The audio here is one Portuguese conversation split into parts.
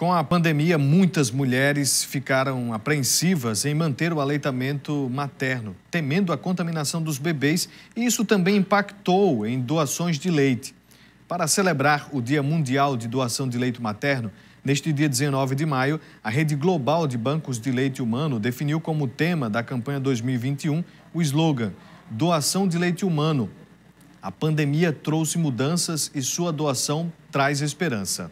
Com a pandemia, muitas mulheres ficaram apreensivas em manter o aleitamento materno, temendo a contaminação dos bebês, e isso também impactou em doações de leite. Para celebrar o Dia Mundial de Doação de Leite Materno, neste dia 19 de maio, a Rede Global de Bancos de Leite Humano definiu como tema da campanha 2021 o slogan Doação de Leite Humano. A pandemia trouxe mudanças e sua doação traz esperança.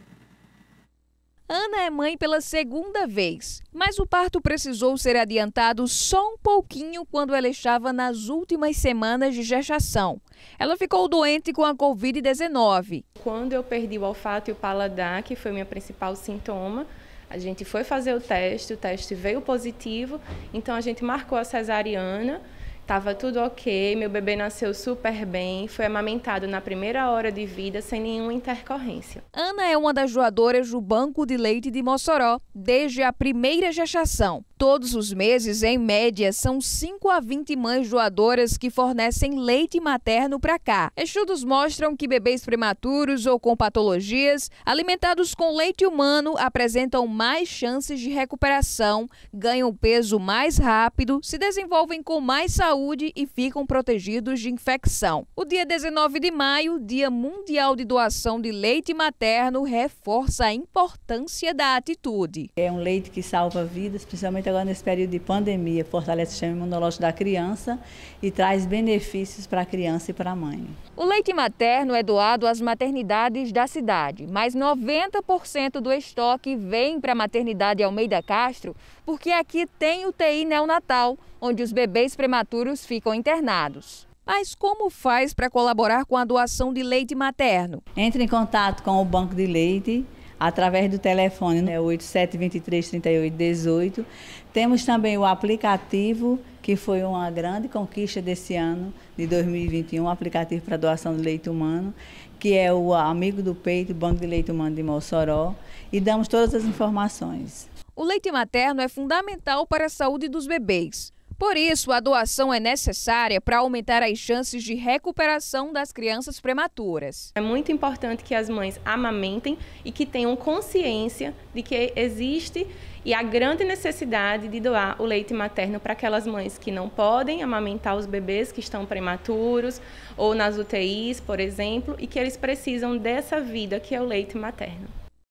Ana é mãe pela segunda vez, mas o parto precisou ser adiantado só um pouquinho quando ela estava nas últimas semanas de gestação. Ela ficou doente com a Covid-19. Quando eu perdi o olfato e o paladar, que foi o meu principal sintoma, a gente foi fazer o teste, o teste veio positivo, então a gente marcou a cesariana. Tava tudo ok, meu bebê nasceu super bem, foi amamentado na primeira hora de vida sem nenhuma intercorrência. Ana é uma das doadoras do Banco de Leite de Mossoró desde a primeira gestação. Todos os meses, em média, são 5 a 20 mães doadoras que fornecem leite materno para cá. Estudos mostram que bebês prematuros ou com patologias, alimentados com leite humano, apresentam mais chances de recuperação, ganham peso mais rápido, se desenvolvem com mais saúde e ficam protegidos de infecção. O dia 19 de maio, Dia Mundial de Doação de Leite Materno, reforça a importância da atitude. É um leite que salva vidas, principalmente principalmente agora nesse período de pandemia, fortalece o sistema imunológico da criança e traz benefícios para a criança e para a mãe. O leite materno é doado às maternidades da cidade, mas 90% do estoque vem para a maternidade Almeida Castro, porque aqui tem UTI neonatal, onde os bebês prematuros ficam internados. Mas como faz para colaborar com a doação de leite materno? Entre em contato com o banco de leite através do telefone né, 87233818. Temos também o aplicativo, que foi uma grande conquista desse ano, de 2021, um aplicativo para doação de leite humano, que é o Amigo do Peito, Banco de Leite Humano de Mossoró, e damos todas as informações. O leite materno é fundamental para a saúde dos bebês. Por isso, a doação é necessária para aumentar as chances de recuperação das crianças prematuras. É muito importante que as mães amamentem e que tenham consciência de que existe e a grande necessidade de doar o leite materno para aquelas mães que não podem amamentar os bebês que estão prematuros ou nas UTIs, por exemplo, e que eles precisam dessa vida que é o leite materno.